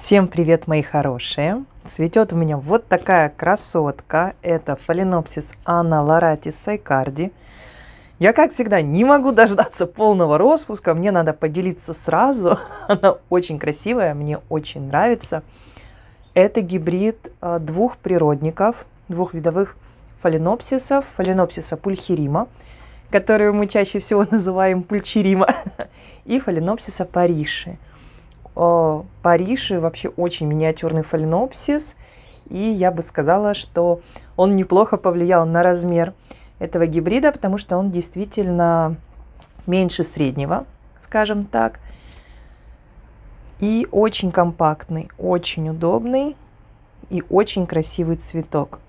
Всем привет, мои хорошие! Цветет у меня вот такая красотка. Это фаленопсис Анна Лорати Сайкарди. Я, как всегда, не могу дождаться полного распуска. Мне надо поделиться сразу. Она очень красивая, мне очень нравится. Это гибрид а, двух природников, двух видовых фаленопсисов. Фаленопсиса пульхирима, которую мы чаще всего называем пульчирима, и фаленопсиса париши – э, Париж и вообще очень миниатюрный фаленопсис. И я бы сказала, что он неплохо повлиял на размер этого гибрида, потому что он действительно меньше среднего, скажем так. И очень компактный, очень удобный и очень красивый цветок.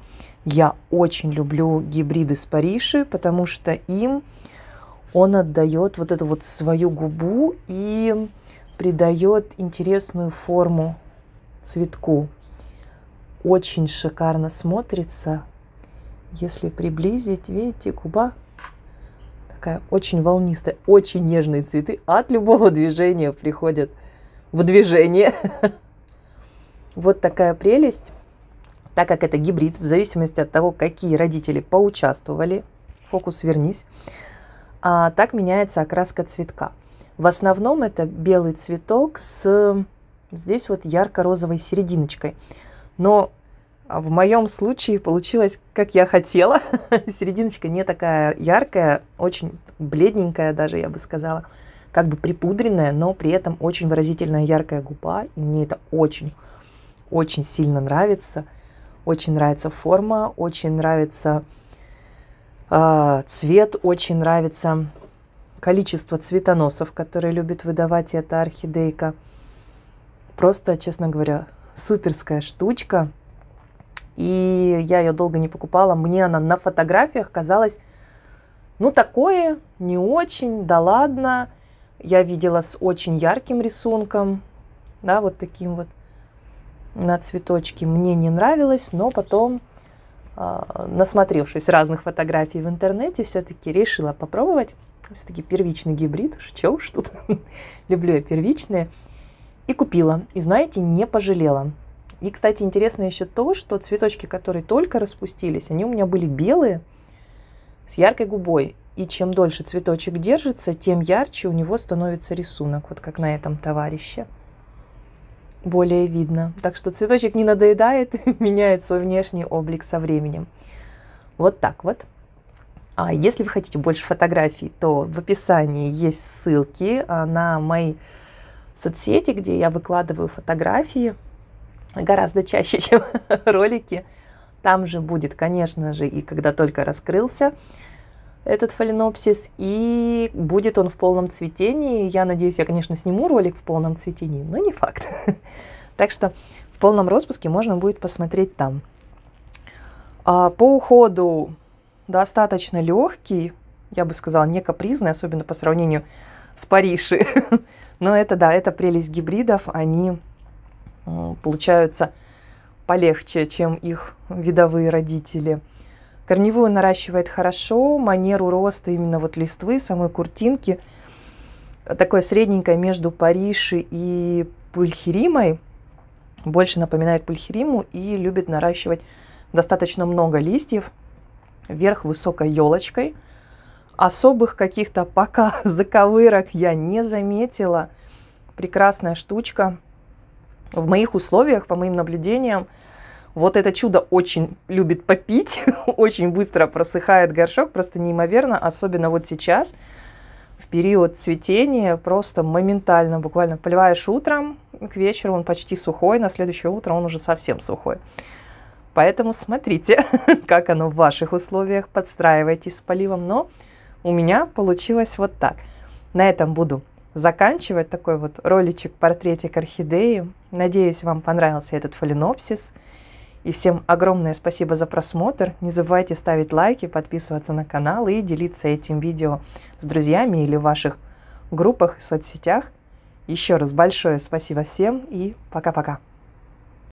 Я очень люблю гибриды с Париши, потому что им он отдает вот эту вот свою губу и придает интересную форму цветку. Очень шикарно смотрится. Если приблизить, видите, куба такая очень волнистая, очень нежные цветы от любого движения приходят в движение. Вот такая прелесть. Так как это гибрид, в зависимости от того, какие родители поучаствовали, фокус вернись, а так меняется окраска цветка. В основном это белый цветок с здесь вот ярко-розовой серединочкой. Но в моем случае получилось, как я хотела. Серединочка не такая яркая, очень бледненькая даже, я бы сказала. Как бы припудренная, но при этом очень выразительная яркая губа. И мне это очень, очень сильно нравится. Очень нравится форма, очень нравится э, цвет, очень нравится количество цветоносов, которые любит выдавать эта орхидейка. Просто, честно говоря, суперская штучка. И я ее долго не покупала. Мне она на фотографиях казалась, ну, такое, не очень, да ладно. Я видела с очень ярким рисунком, да, вот таким вот на цветочке. Мне не нравилось, но потом а, насмотревшись разных фотографий в интернете, все-таки решила попробовать. Все-таки первичный гибрид, что чего уж тут. Люблю я первичные. И купила. И знаете, не пожалела. И, кстати, интересно еще то, что цветочки, которые только распустились, они у меня были белые, с яркой губой. И чем дольше цветочек держится, тем ярче у него становится рисунок, вот как на этом товарище. Более видно. Так что цветочек не надоедает, меняет свой внешний облик со временем. Вот так вот. А если вы хотите больше фотографий, то в описании есть ссылки а, на мои соцсети, где я выкладываю фотографии гораздо чаще, чем ролики. Там же будет, конечно же, и когда только раскрылся этот фаленопсис, и будет он в полном цветении. Я надеюсь, я, конечно, сниму ролик в полном цветении, но не факт. Так что в полном распуске можно будет посмотреть там. А, по уходу достаточно легкий, я бы сказала, не капризный, особенно по сравнению с Париши. Но это, да, это прелесть гибридов, они э, получаются полегче, чем их видовые родители. Корневую наращивает хорошо, манеру роста именно вот листвы, самой куртинки, такое средненькое между Париши и пульхеримой, больше напоминает пульхериму и любит наращивать достаточно много листьев – Вверх высокой елочкой. Особых каких-то пока заковырок я не заметила. Прекрасная штучка. В моих условиях, по моим наблюдениям, вот это чудо очень любит попить, очень быстро просыхает горшок, просто неимоверно, особенно вот сейчас, в период цветения, просто моментально, буквально поливаешь утром, к вечеру он почти сухой, на следующее утро он уже совсем сухой. Поэтому смотрите, как оно в ваших условиях, подстраивайтесь с поливом. Но у меня получилось вот так. На этом буду заканчивать такой вот роличек, портретик орхидеи. Надеюсь, вам понравился этот фаленопсис. И всем огромное спасибо за просмотр. Не забывайте ставить лайки, подписываться на канал и делиться этим видео с друзьями или в ваших группах и соцсетях. Еще раз большое спасибо всем и пока-пока.